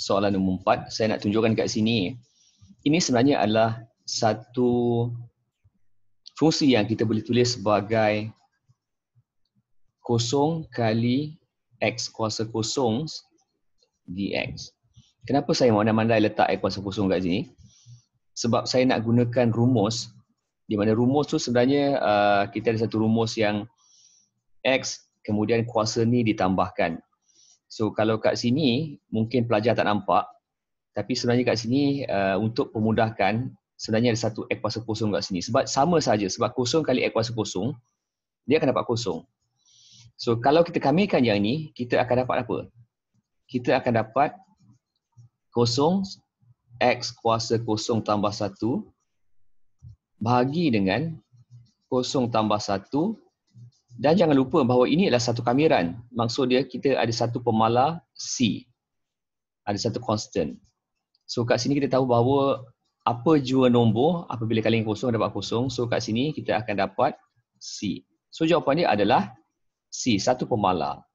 soalan nombor empat, saya nak tunjukkan kat sini. Ini sebenarnya adalah satu fungsi yang kita boleh tulis sebagai kosong kali x kuasa kosong dx. Kenapa saya mahu mandai letak x kuasa kosong kat sini? Sebab saya nak gunakan rumus di mana rumus tu sebenarnya uh, kita ada satu rumus yang x kemudian kuasa ni ditambahkan. So kalau kat sini mungkin pelajar tak nampak tapi sebenarnya kat sini uh, untuk pemudahkan sebenarnya ada satu ek kuasa kosong kat sini sebab sama saja sebab kosong kali ek kuasa kosong dia akan dapat kosong. So kalau kita kamilkan yang ini kita akan dapat apa? Kita akan dapat kosong x kuasa kosong tambah satu bahagi dengan kosong tambah satu dan jangan lupa bahawa ini adalah satu kamiran. Maksud dia kita ada satu pemala C. Ada satu constant. So kat sini kita tahu bahawa apa jua nombor apabila kaleng kosong dapat kosong. So kat sini kita akan dapat C. So jawapan dia adalah C, satu pemala.